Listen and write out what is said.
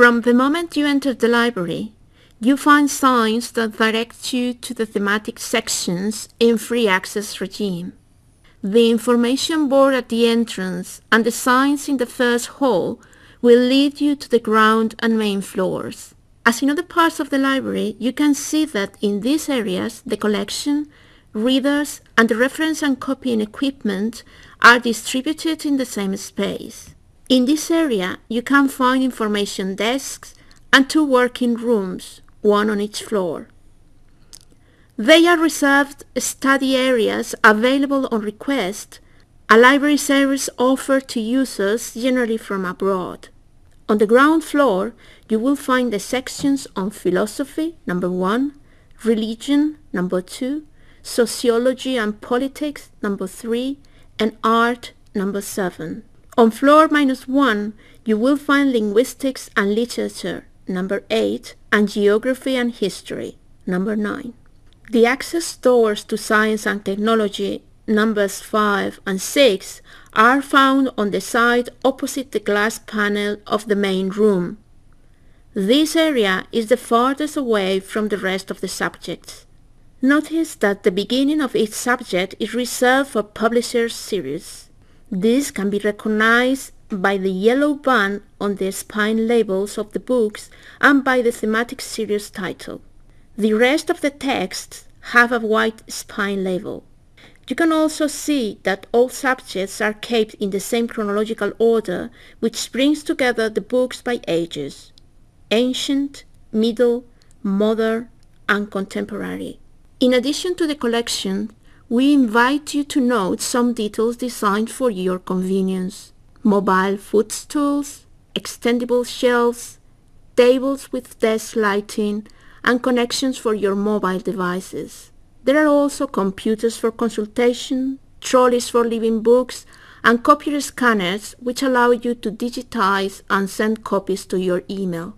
From the moment you enter the library, you find signs that direct you to the thematic sections in free access regime. The information board at the entrance and the signs in the first hall will lead you to the ground and main floors. As in other parts of the library, you can see that in these areas the collection, readers and the reference and copying equipment are distributed in the same space. In this area, you can find information desks and two working rooms, one on each floor. They are reserved study areas available on request, a library service offered to users generally from abroad. On the ground floor, you will find the sections on philosophy, number one, religion, number two, sociology and politics, number three, and art, number seven. On floor minus 1, you will find linguistics and literature, number 8, and geography and history, number 9. The access doors to science and technology, numbers 5 and 6, are found on the side opposite the glass panel of the main room. This area is the farthest away from the rest of the subjects. Notice that the beginning of each subject is reserved for publisher's series. This can be recognized by the yellow band on the spine labels of the books and by the thematic series title. The rest of the texts have a white spine label. You can also see that all subjects are kept in the same chronological order, which brings together the books by ages, ancient, middle, modern, and contemporary. In addition to the collection, we invite you to note some details designed for your convenience. Mobile footstools, extendable shelves, tables with desk lighting, and connections for your mobile devices. There are also computers for consultation, trolleys for leaving books, and copier scanners which allow you to digitize and send copies to your email.